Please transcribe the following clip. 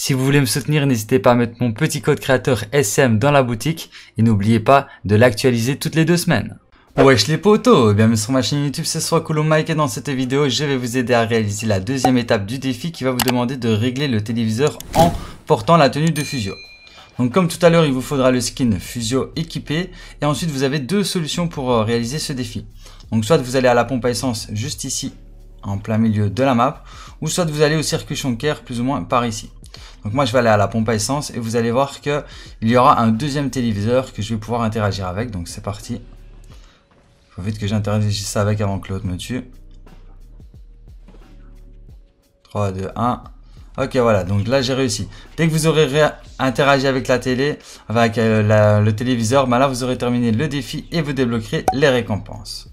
Si vous voulez me soutenir, n'hésitez pas à mettre mon petit code créateur SM dans la boutique et n'oubliez pas de l'actualiser toutes les deux semaines. Wesh les potos, bienvenue sur ma chaîne YouTube, c'est soit Mike et dans cette vidéo, je vais vous aider à réaliser la deuxième étape du défi qui va vous demander de régler le téléviseur en portant la tenue de Fusio. Donc comme tout à l'heure, il vous faudra le skin Fusio équipé et ensuite vous avez deux solutions pour euh, réaliser ce défi. Donc soit vous allez à la pompe à essence juste ici, en plein milieu de la map, ou soit vous allez au circuit Shonker plus ou moins par ici. Donc moi je vais aller à la pompe à essence et vous allez voir que il y aura un deuxième téléviseur que je vais pouvoir interagir avec. Donc c'est parti. Faut vite que j'interagisse avec avant que l'autre me tue. 3, 2, 1. Ok, voilà, donc là j'ai réussi. Dès que vous aurez interagi avec la télé, avec euh, le téléviseur, ben là vous aurez terminé le défi et vous débloquerez les récompenses.